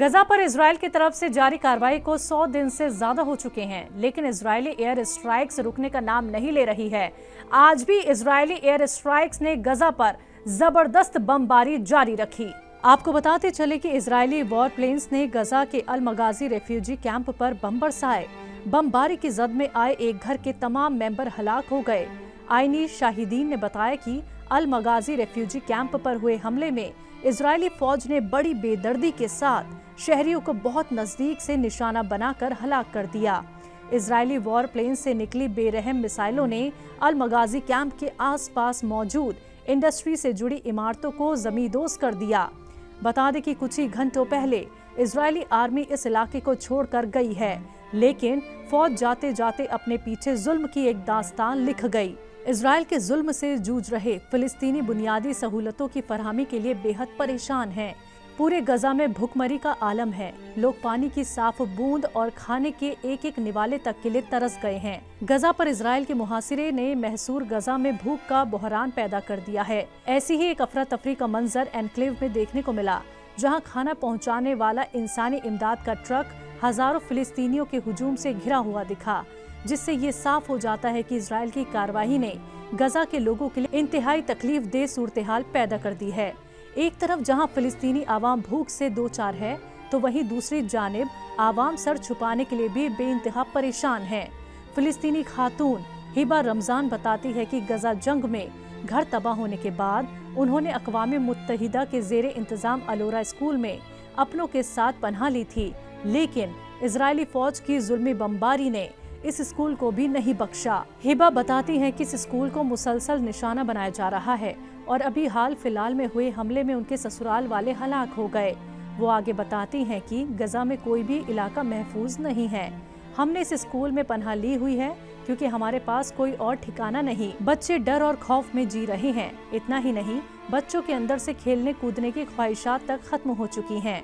गजा पर इसराइल की तरफ से जारी कार्रवाई को 100 दिन से ज्यादा हो चुके हैं लेकिन इसराइली एयर स्ट्राइक्स रुकने का नाम नहीं ले रही है आज भी इसराइली एयर स्ट्राइक्स ने गजा पर जबरदस्त बमबारी जारी रखी आपको बताते चले कि इसराइली वॉर प्लेन्स ने गजा के अल मगाजी रेफ्यूजी कैंप पर बम बरसाए बमबारी की जद में आए एक घर के तमाम मेंबर हलाक हो गए आईनी शाहिदीन ने बताया कि अल मगाजी रेफ्यूजी कैंप पर हुए हमले में इजरायली फौज ने बड़ी बेदर्दी के साथ शहरियों को बहुत नजदीक से निशाना बनाकर हलाक कर दिया इजरायली वॉर प्लेन से निकली बेरहम मिसाइलों ने अल मगाजी कैंप के आसपास मौजूद इंडस्ट्री से जुड़ी इमारतों को जमींदोज कर दिया बता दें कि कुछ ही घंटों पहले इजरायली आर्मी इस इलाके को छोड़कर गई है लेकिन फौज जाते जाते अपने पीछे जुल्म की एक दास्तान लिख गई इसराइल के जुल्म से जूझ रहे फिलिस्तीनी बुनियादी सहूलतों की फरहमी के लिए बेहद परेशान हैं पूरे गजा में भुखमरी का आलम है लोग पानी की साफ बूंद और खाने के एक एक निवाले तक के लिए तरस गए हैं गजा पर इसराइल के मुहासिरे ने महसूर गजा में भूख का बहरान पैदा कर दिया है ऐसी ही एक अफरा तफरी का मंजर एनक्लेव में देखने को मिला जहां खाना पहुंचाने वाला इंसानी इमदाद का ट्रक हजारों फिलिस्तीनियों के हजूम से घिरा हुआ दिखा जिससे ये साफ हो जाता है कि इसराइल की कार्रवाई ने गजा के लोगों के लिए इंतहाई तकलीफ दे सूरत हाल पैदा कर दी है एक तरफ जहाँ फिलिस्तीनी आवाम भूख से दो चार है तो वही दूसरी जानब आवाम सर छुपाने के लिए भी बेानतहा परेशान है फिलिस्तीनी खातून हिबा रमज़ान बताती है कि गजा जंग में घर तबाह होने के बाद उन्होंने अकवा मुतहदा के जेर इंतज़ाम अलोरा स्कूल में अपनों के साथ पन्हा ली थी लेकिन इसराइली फ़ौज की जुल्मी बमबारी ने इस स्कूल को भी नहीं बख्शा हिबा बताती हैं कि इस स्कूल को मुसलसल निशाना बनाया जा रहा है और अभी हाल फिलहाल में हुए हमले में उनके ससुराल वाले हलाक हो गए वो आगे बताती हैं कि गजा में कोई भी इलाका महफूज नहीं है हमने इस स्कूल में पन्हा ली हुई है क्योंकि हमारे पास कोई और ठिकाना नहीं बच्चे डर और खौफ में जी रहे हैं इतना ही नहीं बच्चों के अंदर से खेलने कूदने की ख्वाहिशात तक खत्म हो चुकी हैं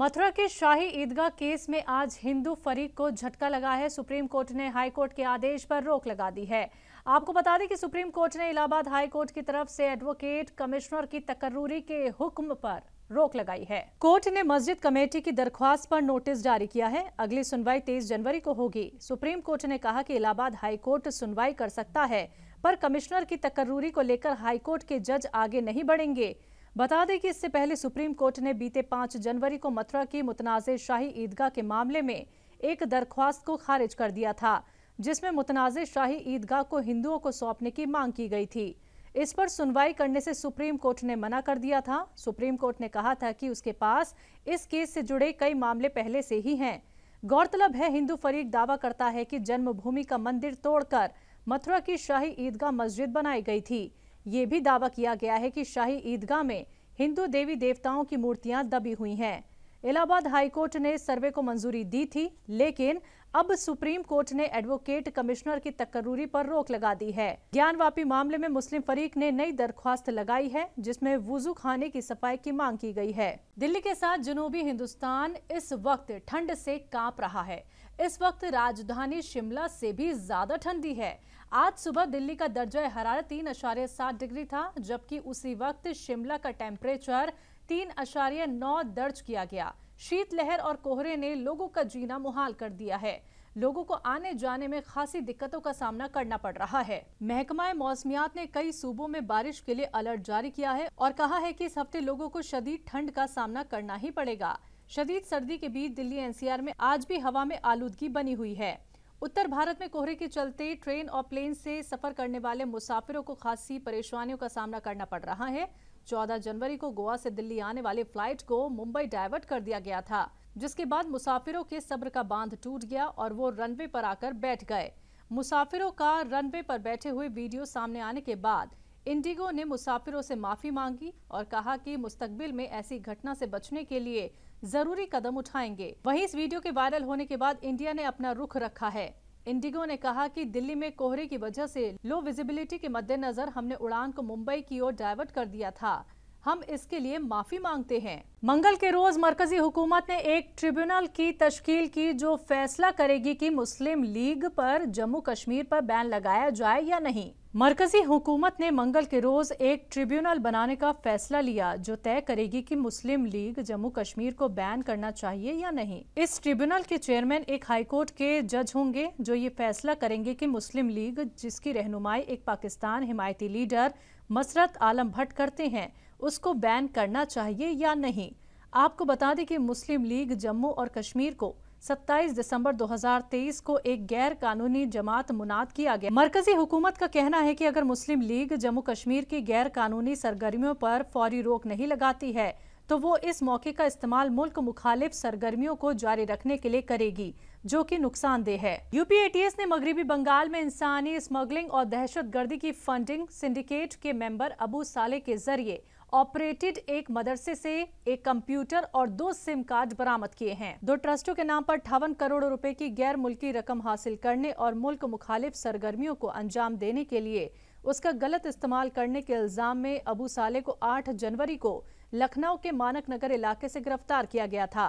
मथुरा के शाही ईदगाह केस में आज हिंदू फरीक को झटका लगा है सुप्रीम कोर्ट ने हाई कोर्ट के आदेश पर रोक लगा दी है आपको बता दें कि सुप्रीम कोर्ट ने इलाहाबाद हाई कोर्ट की तरफ से एडवोकेट कमिश्नर की तकरूरी के हुक्म पर रोक लगाई है कोर्ट ने मस्जिद कमेटी की दरख्वास्त पर नोटिस जारी किया है अगली सुनवाई तेईस जनवरी को होगी सुप्रीम कोर्ट ने कहा की इलाहाबाद हाईकोर्ट सुनवाई कर सकता है पर कमिश्नर की तकरूरी को लेकर हाईकोर्ट के जज आगे नहीं बढ़ेंगे बता दें कि इससे पहले सुप्रीम कोर्ट ने बीते पांच जनवरी को मथुरा की मुतनाज़ शाही ईदगाह के मामले में एक दरख्वास्त को खारिज कर दिया था जिसमें मुतनाज़ शाही ईदगाह को हिंदुओं को सौंपने की मांग की गई थी इस पर सुनवाई करने से सुप्रीम कोर्ट ने मना कर दिया था सुप्रीम कोर्ट ने कहा था कि उसके पास इस केस से जुड़े कई मामले पहले से ही हैं गौरतलब है हिंदू फरीक दावा करता है कि जन्मभूमि का मंदिर तोड़कर मथुरा की शाही ईदगाह मस्जिद बनाई गई थी ये भी दावा किया गया है कि शाही ईदगाह में हिंदू देवी देवताओं की मूर्तियां दबी हुई हैं इलाहाबाद हाईकोर्ट ने सर्वे को मंजूरी दी थी लेकिन अब सुप्रीम कोर्ट ने एडवोकेट कमिश्नर की तकरूरी पर रोक लगा दी है ज्ञानवापी मामले में मुस्लिम फरीक ने नई दरख्वास्त लगाई है जिसमें वुजू खाने की सफाई की मांग की गई है दिल्ली के साथ जुनूबी हिंदुस्तान इस वक्त ठंड से कांप रहा है इस वक्त राजधानी शिमला से भी ज्यादा ठंडी है आज सुबह दिल्ली का दर्जा हरारत तीन अशार्य सात डिग्री था जबकि उसी वक्त शिमला का टेम्परेचर तीन अशार्य नौ दर्ज किया गया शीतलहर और कोहरे ने लोगों का जीना मुहाल कर दिया है लोगों को आने जाने में खासी दिक्कतों का सामना करना पड़ रहा है महकमा मौसमियात ने कई सूबों में बारिश के लिए अलर्ट जारी किया है और कहा है कि इस हफ्ते लोगों को शदीद ठंड का सामना करना ही पड़ेगा शदीद सर्दी के बीच दिल्ली एनसीआर में आज भी हवा में आलूदगी बनी हुई है उत्तर भारत में कोहरे के चलते ट्रेन और प्लेन से सफर करने वाले मुसाफिरों को खासी परेशानियों का सामना करना पड़ रहा है 14 जनवरी को गोवा से दिल्ली आने वाली फ्लाइट को मुंबई डाइवर्ट कर दिया गया था जिसके बाद मुसाफिरों के सब्र का बांध टूट गया और वो रनवे पर आकर बैठ गए मुसाफिरों का रनवे पर बैठे हुए वीडियो सामने आने के बाद इंडिगो ने मुसाफिरों से माफी मांगी और कहा कि मुस्तकबिल में ऐसी घटना से बचने के लिए जरूरी कदम उठाएंगे वहीं इस वीडियो के वायरल होने के बाद इंडिया ने अपना रुख रखा है इंडिगो ने कहा कि दिल्ली में कोहरे की वजह से लो विजिबिलिटी के मद्देनजर हमने उड़ान को मुंबई की ओर डाइवर्ट कर दिया था हम इसके लिए माफी मांगते हैं मंगल के रोज मरकजी हुकूमत ने एक ट्रिब्यूनल की तश्कील की जो फैसला करेगी कि मुस्लिम लीग पर जम्मू कश्मीर पर बैन लगाया जाए या नहीं मरकजी हुकूमत ने मंगल के रोज़ एक ट्रिब्यूनल बनाने का फैसला लिया जो तय करेगी कि मुस्लिम लीग जम्मू कश्मीर को बैन करना चाहिए या नहीं इस ट्रिब्यूनल के चेयरमैन एक हाईकोर्ट के जज होंगे जो ये फैसला करेंगे कि मुस्लिम लीग जिसकी रहनुमाई एक पाकिस्तान हिमायती लीडर मसरत आलम भट्ट करते हैं उसको बैन करना चाहिए या नहीं आपको बता दें कि मुस्लिम लीग जम्मू और कश्मीर को 27 दिसंबर 2023 को एक गैर कानूनी जमात मुनाद किया गया मरकजी हुकूमत का कहना है कि अगर मुस्लिम लीग जम्मू कश्मीर की गैर कानूनी सरगर्मियों पर फौरी रोक नहीं लगाती है तो वो इस मौके का इस्तेमाल मुल्क मुखालिफ सरगर्मियों को जारी रखने के लिए करेगी जो कि नुकसानदेह है यूपीएटीएस ने मगरबी बंगाल में इंसानी स्मगलिंग और दहशत गर्दी की फंडिंग सिंडिकेट के मेंबर अबू साले के जरिए ऑपरेटेड एक मदरसे से एक कंप्यूटर और दो सिम कार्ड बरामद किए हैं दो ट्रस्टों के नाम पर अठावन करोड़ रुपए की गैर मुल्की रकम हासिल करने और मुल्क मुखालिफ सरगर्मियों को अंजाम देने के लिए उसका गलत इस्तेमाल करने के इल्जाम में अबू साले को 8 जनवरी को लखनऊ के मानक नगर इलाके से गिरफ्तार किया गया था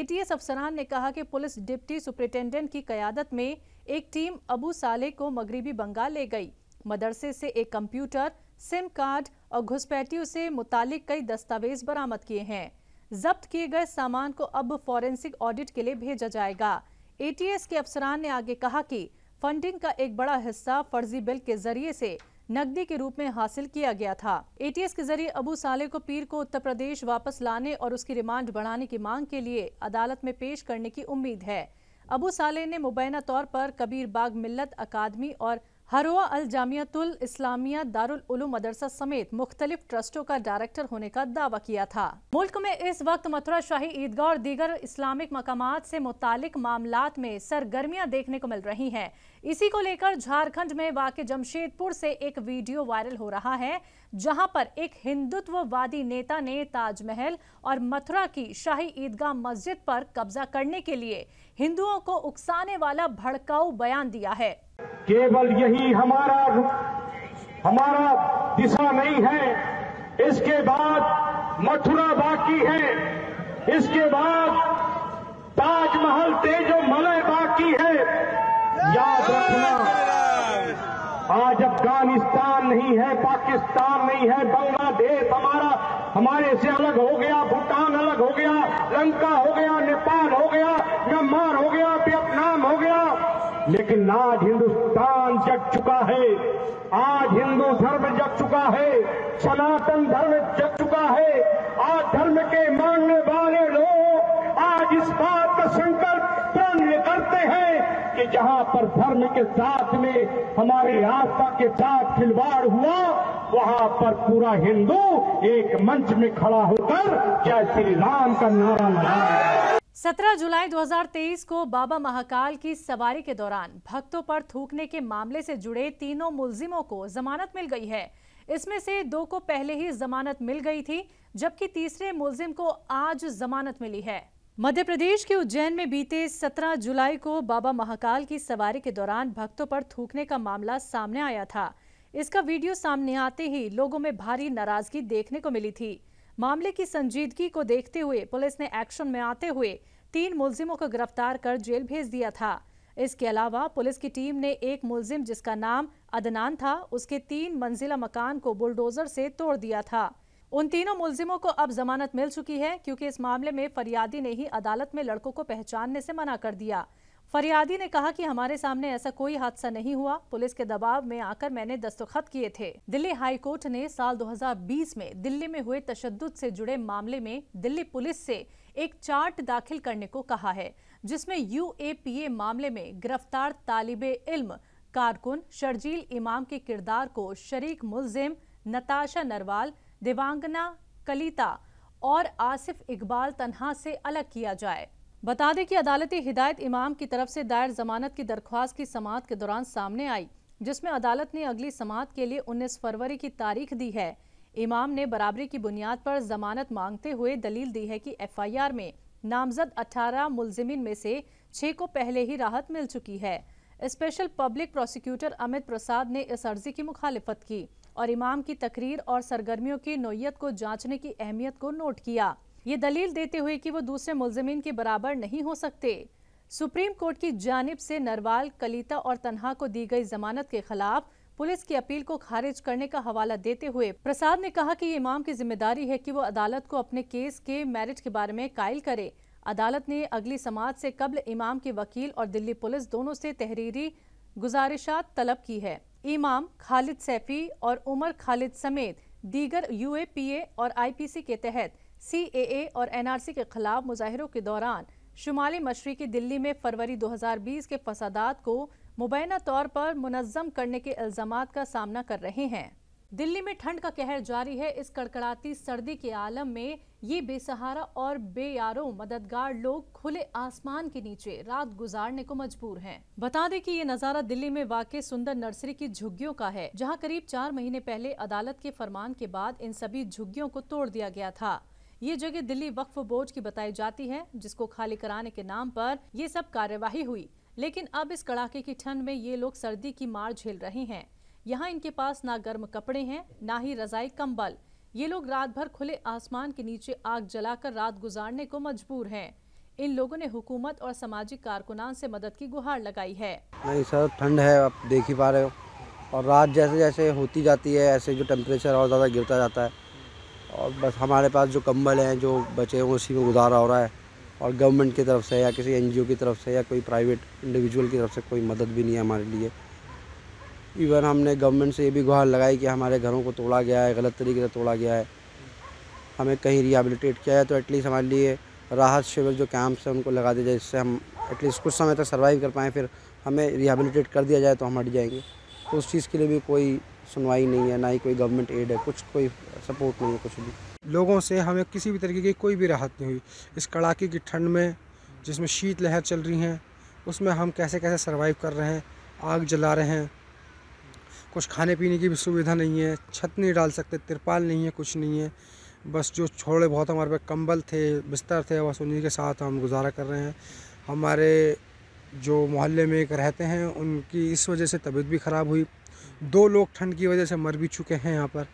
एटीएस अफसरान ने कहा कि पुलिस डिप्टी सुप्रिंटेंडेंट की कयादत में एक टीम अबू साले को मगरबी बंगाल ले गई मदरसे से एक कंप्यूटर सिम कार्ड और घुसपैठियों से मुतालिक कई दस्तावेज बरामद किए हैं जब्त किए गए सामान को अब फॉरेंसिक ऑडिट के लिए भेजा जाएगा एटीएस के अफसरान ने आगे कहा कि फंडिंग का एक बड़ा हिस्सा फर्जी बिल के जरिए से नकदी के रूप में हासिल किया गया था एटीएस के जरिए अबू साले को पीर को उत्तर प्रदेश वापस लाने और उसकी रिमांड बढ़ाने की मांग के लिए अदालत में पेश करने की उम्मीद है अबू साले ने मुबैना तौर पर कबीर बाग मिल्लत अकादमी और हरोआ अल जामियातुल इस्लामिया दारुल उलूम मदरसा समेत मुख्तलिफ ट्रस्टों का डायरेक्टर होने का दावा किया था मुल्क में इस वक्त मथुरा शाही ईदगाह और दीगर इस्लामिक मकाम से मुतालिक मामला में सरगर्मियां देखने को मिल रही हैं इसी को लेकर झारखंड में वाक जमशेदपुर से एक वीडियो वायरल हो रहा है जहां पर एक हिंदुत्ववादी नेता ने ताजमहल और मथुरा की शाही ईदगाह मस्जिद पर कब्जा करने के लिए हिंदुओं को उकसाने वाला भड़काऊ बयान दिया है केवल यही हमारा हमारा दिशा नहीं है इसके बाद मथुरा बाकी है इसके बाद ताजमहल तेजो मलय बाकी है याद रखना आज अफगानिस्तान नहीं है पाकिस्तान नहीं है बांग्लादेश हमारा हमारे से अलग हो गया भूटान अलग हो गया लंका हो गया नेपाल हो गया म्यांमार हो गया वियतनाम हो गया लेकिन आज हिंदुस्तान जग चुका है आज हिंदू धर्म जग चुका है सनातन धर्म जग चुका है आज धर्म के मानने वाले लोग आज इस बात का संकल्प कि जहां पर धर्म के साथ में हमारे आस्था के साथ खिलवाड़ हुआ वहां पर पूरा हिंदू एक मंच में खड़ा होकर जय श्री राम का नारा लगा सत्रह जुलाई 2023 को बाबा महाकाल की सवारी के दौरान भक्तों पर थूकने के मामले से जुड़े तीनों मुलजिमों को जमानत मिल गई है इसमें से दो को पहले ही जमानत मिल गई थी जबकि तीसरे मुलजिम को आज जमानत मिली है मध्य प्रदेश के उज्जैन में बीते 17 जुलाई को बाबा महाकाल की सवारी के दौरान भक्तों पर थूकने का मामला सामने आया था इसका वीडियो सामने आते ही लोगों में भारी नाराजगी देखने को मिली थी मामले की संजीदगी को देखते हुए पुलिस ने एक्शन में आते हुए तीन मुलजिमों को गिरफ्तार कर जेल भेज दिया था इसके अलावा पुलिस की टीम ने एक मुलजिम जिसका नाम अदनान था उसके तीन मंजिला मकान को बुलडोजर से तोड़ दिया था उन तीनों मुलजिमों को अब जमानत मिल चुकी है क्योंकि इस मामले में फरियादी ने ही अदालत में लड़कों को पहचानने से मना कर दिया फरियादी ने कहा कि हमारे सामने ऐसा कोई हादसा नहीं हुआ पुलिस के दबाव में आकर मैंने दस्तखत किए थे दिल्ली हाई कोर्ट ने साल 2020 में दिल्ली में हुए तशद से जुड़े मामले में दिल्ली पुलिस से एक चार्ट दाखिल करने को कहा है जिसमें यूएपीए मामले में गिरफ्तार तालिब इल्म कारकुन शर्जील इमाम के किरदार को शरीक मुलजिम नताशा नरवाल देवांगना कलिता और आसिफ इकबाल तन्हा से अलग किया जाए बता दें कि अदालती हिदायत इमाम की तरफ से दायर जमानत की दरख्वास्त की समात के दौरान सामने आई जिसमें अदालत ने अगली समात के लिए 19 फरवरी की तारीख दी है इमाम ने बराबरी की बुनियाद पर जमानत मांगते हुए दलील दी है कि एफआईआर में नामजद 18 मुलजमिन में से छः को पहले ही राहत मिल चुकी है special public prosecutor Amit Prasad ने इस अर्जी की मुखालिफत की और इमाम की तकरीर और सरगर्मियों की नोयत को जांचने की अहमियत को नोट किया ये दलील देते हुए कि वो दूसरे मुलजमीन के बराबर नहीं हो सकते सुप्रीम कोर्ट की जानब से नरवाल कलिता और तनहा को दी गई जमानत के खिलाफ पुलिस की अपील को खारिज करने का हवाला देते हुए प्रसाद ने कहा कि इमाम की जिम्मेदारी है कि वो अदालत को अपने केस के मेरिट के बारे में कायल करे अदालत ने अगली समाज से कबल इमाम के वकील और दिल्ली पुलिस दोनों से तहरीरी गुजारिशात तलब की है इमाम खालिद सैफी और उमर खालिद समेत दीगर यूएपीए और आईपीसी के तहत सीएए और एनआरसी के खिलाफ मुजाहरों के दौरान शुमाली मशरकी दिल्ली में फरवरी 2020 के फसादात को मुबैना तौर पर मुनज़म करने के इल्ज़ाम का सामना कर रहे हैं दिल्ली में ठंड का कहर जारी है इस कड़कड़ाती सर्दी के आलम में ये बेसहारा और बेयारों मददगार लोग खुले आसमान के नीचे रात गुजारने को मजबूर हैं। बता दें कि ये नज़ारा दिल्ली में वाकई सुंदर नर्सरी की झुग्गियों का है जहां करीब चार महीने पहले अदालत के फरमान के बाद इन सभी झुग्गियों को तोड़ दिया गया था ये जगह दिल्ली वक्फ बोर्ड की बताई जाती है जिसको खाली कराने के नाम पर ये सब कार्यवाही हुई लेकिन अब इस कड़ाके की ठंड में ये लोग सर्दी की मार झेल रहे हैं यहाँ इनके पास ना गर्म कपड़े हैं ना ही रजाई कंबल ये लोग रात भर खुले आसमान के नीचे आग जलाकर रात गुजारने को मजबूर हैं इन लोगों ने हुकूमत और सामाजिक कारकुनान से मदद की गुहार लगाई है नहीं सर ठंड है आप देख ही पा रहे हो और रात जैसे जैसे होती जाती है ऐसे जो टेम्परेचर और ज़्यादा गिरता जाता है और बस हमारे पास जो कम्बल हैं जो बचे हैं उसी में गुजारा हो रहा है और गवर्नमेंट की तरफ से या किसी एनजीओ की तरफ से या कोई प्राइवेट इंडिविजुअल की तरफ से कोई मदद भी नहीं है हमारे लिए इवन हमने गवर्नमेंट से ये भी गुहार लगाई कि हमारे घरों को तोड़ा गया है गलत तरीके से तोड़ा गया है हमें कहीं रिहेबिलिटेट किया है तो एटलीस्ट हमारे लिए राहत शिविर जो कैंप्स हैं उनको लगा दिया जाए जिससे हम एटलीस्ट कुछ समय तक सर्वाइव कर पाएँ फिर हमें रिहेबिलिटेट कर दिया जाए तो हम हट जाएंगे तो उस चीज़ के लिए भी कोई सुनवाई नहीं है ना ही कोई गवर्नमेंट एड है कुछ कोई सपोर्ट नहीं है कुछ भी लोगों से हमें किसी भी तरीके की कोई भी राहत नहीं हुई इस कड़ाके की ठंड में जिसमें शीतलहर चल रही हैं उसमें हम कैसे कैसे सर्वाइव कर रहे हैं आग जला रहे हैं कुछ खाने पीने की भी सुविधा नहीं है छत नहीं डाल सकते तिरपाल नहीं है कुछ नहीं है बस जो छोड़े बहुत हमारे पास कंबल थे बिस्तर थे बस उन्हीं के साथ हम गुजारा कर रहे हैं हमारे जो मोहल्ले में एक रहते हैं उनकी इस वजह से तबीयत भी ख़राब हुई दो लोग ठंड की वजह से मर भी चुके हैं यहाँ पर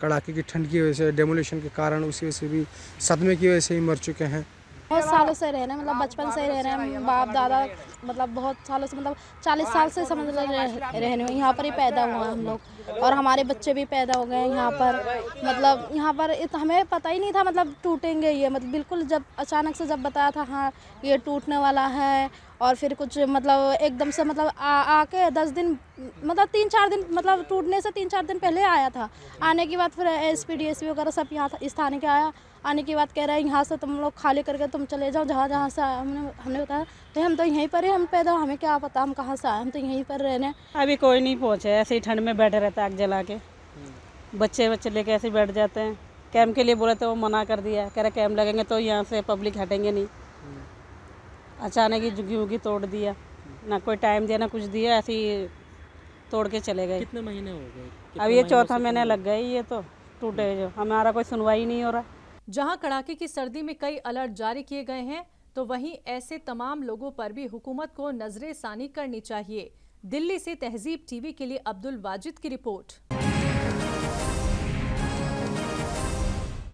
कड़ाके की ठंड की वजह से डेमोलेशन के कारण उसी वजह से भी सदमे की वजह से ही मर चुके हैं बहुत सालों से रह रहे हैं मतलब बचपन से रह रहे हैं बाप दादा मतलब बहुत सालों से मतलब चालीस साल से समझ लो रह, रहने यहाँ पर ही पैदा हुआ हम लोग और हमारे बच्चे भी पैदा हो गए हैं यहाँ पर मतलब यहाँ पर इत, हमें पता ही नहीं था मतलब टूटेंगे ये मतलब बिल्कुल जब अचानक से जब बताया था हाँ ये टूटने वाला है और फिर कुछ मतलब एकदम से मतलब आ आके दस दिन मतलब तीन चार दिन मतलब टूटने से तीन चार दिन पहले आया था आने के बाद फिर S P D S P वगैरह सब यहाँ इस थाने के आया आने के बाद कह रहा है यहाँ से तुम लोग खाली करके तुम चले जाओ जहाँ जहाँ से हमने हमने बताया तो हम तो यहीं पर ही हम पैदा हमें क्या पता हम कहाँ से आए हम तो यहीं पर रहने अभी कोई नहीं पहुँचे ऐसे ही ठंड में बैठे रहते आग जला के बच्चे बच्चे लेके ऐसे बैठ जाते हैं कैम्प के लिए बोला तो वो मना कर दिया कह रहे कैम्प लगेंगे तो यहाँ से पब्लिक हटेंगे नहीं अचानक ही झुग्गी उगी तोड़ दिया ना कोई टाइम दिया ना कुछ दिया ऐसे ही तोड़ के चले गए कितने महीने हो गए अब ये चौथा महीने लग गए ये तो टूटे जो हमारा कोई सुनवाई नहीं हो रहा जहां कड़ाके की सर्दी में कई अलर्ट जारी किए गए हैं तो वहीं ऐसे तमाम लोगों पर भी हुकूमत को नजर सानी करनी चाहिए दिल्ली से तहजीब टीवी के लिए अब्दुल वाजिद की रिपोर्ट